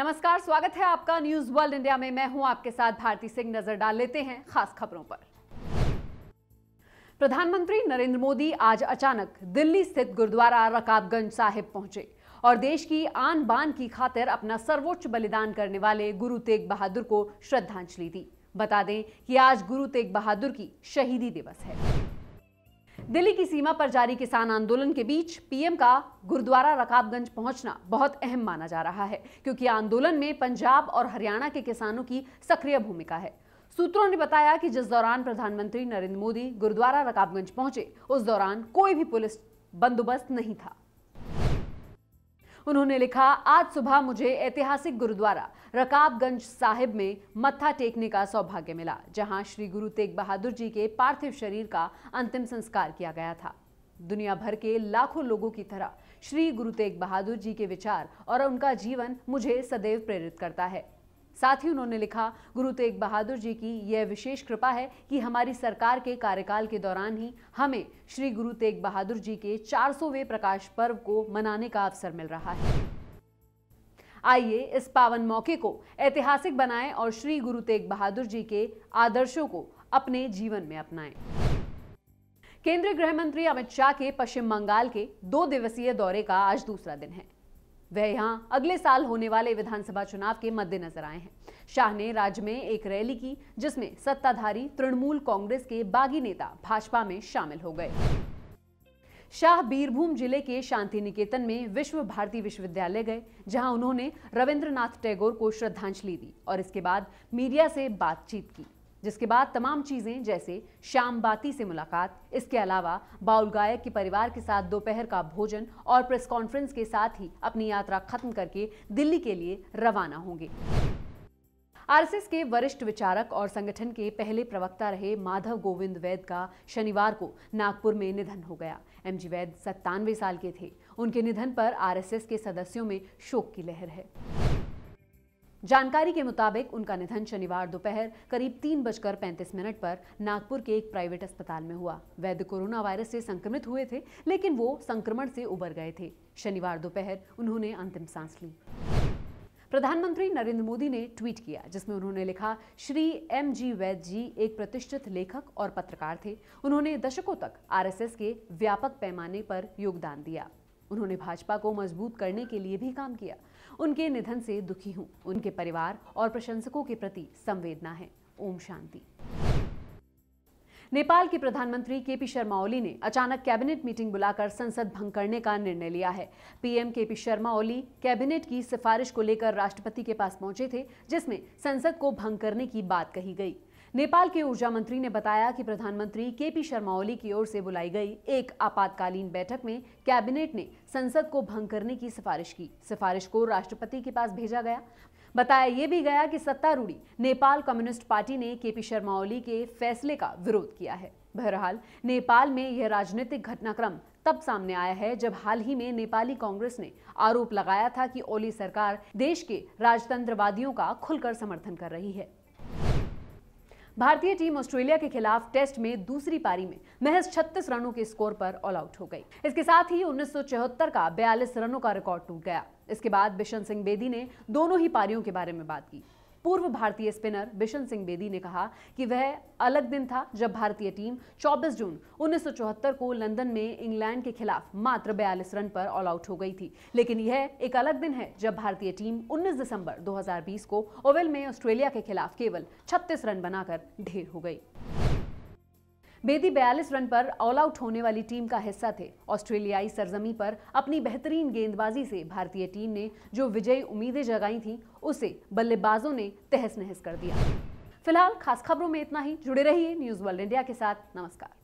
नमस्कार स्वागत है आपका न्यूज वर्ल्ड इंडिया में मैं हूं आपके साथ भारती सिंह नजर डाल लेते हैं खास खबरों पर प्रधानमंत्री नरेंद्र मोदी आज अचानक दिल्ली स्थित गुरुद्वारा रकाबगंज साहिब पहुंचे और देश की आन बान की खातिर अपना सर्वोच्च बलिदान करने वाले गुरु तेग बहादुर को श्रद्धांजलि दी बता दें कि आज गुरु तेग बहादुर की शहीदी दिवस है दिल्ली की सीमा पर जारी किसान आंदोलन के बीच पीएम का गुरुद्वारा रकाबगंज पहुंचना बहुत अहम माना जा रहा है क्योंकि आंदोलन में पंजाब और हरियाणा के किसानों की सक्रिय भूमिका है सूत्रों ने बताया कि जिस दौरान प्रधानमंत्री नरेंद्र मोदी गुरुद्वारा रकाबगंज पहुंचे उस दौरान कोई भी पुलिस बंदोबस्त नहीं था उन्होंने लिखा आज सुबह मुझे ऐतिहासिक गुरुद्वारा रकाबगंज साहिब में मत्था टेकने का सौभाग्य मिला जहां श्री गुरु तेग बहादुर जी के पार्थिव शरीर का अंतिम संस्कार किया गया था दुनिया भर के लाखों लोगों की तरह श्री गुरु तेग बहादुर जी के विचार और उनका जीवन मुझे सदैव प्रेरित करता है साथ ही उन्होंने लिखा गुरु तेग बहादुर जी की यह विशेष कृपा है कि हमारी सरकार के कार्यकाल के दौरान ही हमें श्री गुरु तेग बहादुर जी के 400वें प्रकाश पर्व को मनाने का अवसर मिल रहा है आइए इस पावन मौके को ऐतिहासिक बनाएं और श्री गुरु तेग बहादुर जी के आदर्शों को अपने जीवन में अपनाएं केंद्रीय गृह मंत्री अमित शाह के पश्चिम बंगाल के दो दिवसीय दौरे का आज दूसरा दिन है वह यहां अगले साल होने वाले विधानसभा चुनाव के मद्देनजर आए हैं शाह ने राज्य में एक रैली की जिसमें सत्ताधारी तृणमूल कांग्रेस के बागी नेता भाजपा में शामिल हो गए शाह बीरभूम जिले के शांति निकेतन में विश्व भारती विश्वविद्यालय गए जहां उन्होंने रविंद्रनाथ टैगोर को श्रद्धांजलि दी और इसके बाद मीडिया से बातचीत की जिसके बाद तमाम चीज़ें जैसे शाम बाती से मुलाकात इसके अलावा बाउल गायक के परिवार के साथ दोपहर का भोजन और प्रेस कॉन्फ्रेंस के साथ ही अपनी यात्रा खत्म करके दिल्ली के लिए रवाना होंगे आरएसएस के वरिष्ठ विचारक और संगठन के पहले प्रवक्ता रहे माधव गोविंद वैद का शनिवार को नागपुर में निधन हो गया एमजी वैद सत्तानवे साल के थे उनके निधन पर आरएसएस के सदस्यों में शोक की लहर है जानकारी के मुताबिक उनका निधन शनिवार दोपहर करीब तीन बजकर पैंतीस मिनट पर नागपुर के एक प्राइवेट अस्पताल में हुआ वैद्य कोरोना वायरस से संक्रमित हुए थे लेकिन वो संक्रमण से उबर गए थे शनिवार दोपहर उन्होंने अंतिम सांस ली प्रधानमंत्री नरेंद्र मोदी ने ट्वीट किया जिसमें उन्होंने लिखा श्री एम जी वैद जी एक प्रतिष्ठित लेखक और पत्रकार थे उन्होंने दशकों तक आरएसएस के व्यापक पैमाने पर योगदान दिया उन्होंने भाजपा को मजबूत करने के लिए भी काम किया उनके निधन से दुखी हूँ उनके परिवार और प्रशंसकों के प्रति संवेदना है ओम शांति नेपाल के प्रधानमंत्री केपी शर्मा ओली ने अचानक कैबिनेट मीटिंग बुलाकर संसद भंग करने का निर्णय लिया है पीएम केपी शर्मा ओली कैबिनेट की सिफारिश को लेकर राष्ट्रपति के पास पहुंचे थे जिसमें संसद को भंग करने की बात कही गई नेपाल के ऊर्जा मंत्री ने बताया कि प्रधानमंत्री के पी शर्मा ओली की ओर से बुलाई गई एक आपातकालीन बैठक में कैबिनेट ने संसद को भंग करने की सिफारिश की सिफारिश को राष्ट्रपति के पास भेजा गया बताया ये भी गया कि सत्तारूढ़ी नेपाल कम्युनिस्ट पार्टी ने के पी शर्मा ओली के फैसले का विरोध किया है बहरहाल नेपाल में यह राजनीतिक घटनाक्रम तब सामने आया है जब हाल ही में नेपाली कांग्रेस ने आरोप लगाया था कि ओली सरकार देश के राजतंत्रवादियों का खुलकर समर्थन कर रही है भारतीय टीम ऑस्ट्रेलिया के खिलाफ टेस्ट में दूसरी पारी में महज 36 रनों के स्कोर पर ऑल आउट हो गई इसके साथ ही उन्नीस का 42 रनों का रिकॉर्ड टूट गया इसके बाद बिशन सिंह बेदी ने दोनों ही पारियों के बारे में बात की पूर्व भारतीय स्पिनर बिशन सिंह बेदी ने कहा कि वह अलग दिन था जब भारतीय टीम 24 जून 1974 को लंदन में इंग्लैंड के खिलाफ मात्र बयालीस रन पर ऑल आउट हो गई थी लेकिन यह एक अलग दिन है जब भारतीय टीम 19 दिसंबर 2020 को ओवल में ऑस्ट्रेलिया के खिलाफ केवल 36 रन बनाकर ढेर हो गई बेदी 42 रन पर ऑल आउट होने वाली टीम का हिस्सा थे ऑस्ट्रेलियाई सरजमी पर अपनी बेहतरीन गेंदबाजी से भारतीय टीम ने जो विजयी उम्मीदें जगाई थी उसे बल्लेबाजों ने तहस नहस कर दिया फिलहाल खास खबरों में इतना ही जुड़े रहिए न्यूज़ वर्ल्ड इंडिया के साथ नमस्कार